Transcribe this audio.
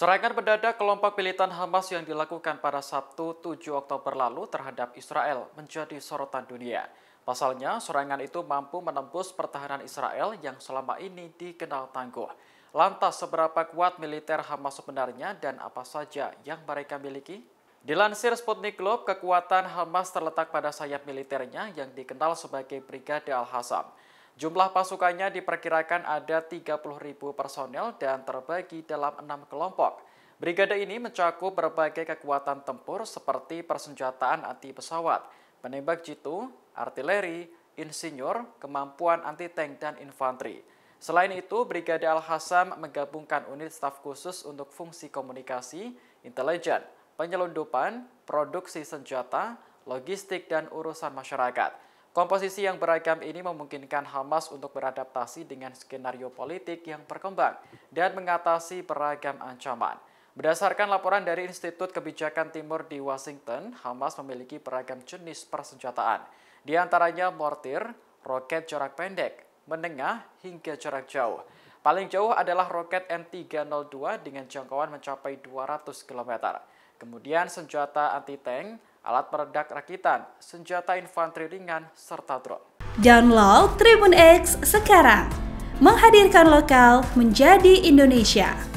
Serangan mendadak kelompok militan Hamas yang dilakukan pada Sabtu 7 Oktober lalu terhadap Israel menjadi sorotan dunia. Pasalnya, serangan itu mampu menembus pertahanan Israel yang selama ini dikenal tangguh. Lantas, seberapa kuat militer Hamas sebenarnya dan apa saja yang mereka miliki? Dilansir Sputnik Globe, kekuatan Hamas terletak pada sayap militernya yang dikenal sebagai Brigade al hasam Jumlah pasukannya diperkirakan ada 30.000 personel dan terbagi dalam enam kelompok. Brigade ini mencakup berbagai kekuatan tempur seperti persenjataan anti pesawat, penembak jitu, artileri, insinyur, kemampuan anti-tank dan infanteri. Selain itu, Brigade al hasam menggabungkan unit staf khusus untuk fungsi komunikasi, intelijen, penyelundupan, produksi senjata, logistik, dan urusan masyarakat. Komposisi yang beragam ini memungkinkan Hamas untuk beradaptasi dengan skenario politik yang berkembang dan mengatasi beragam ancaman. Berdasarkan laporan dari Institut Kebijakan Timur di Washington, Hamas memiliki beragam jenis persenjataan, di antaranya mortir, roket jarak pendek, menengah, hingga jarak jauh. Paling jauh adalah roket M302 dengan jangkauan mencapai 200 km. Kemudian senjata anti-tank, alat peredak rakitan, senjata infanteri ringan, serta drone. Download Tribun X sekarang. Menghadirkan lokal menjadi Indonesia.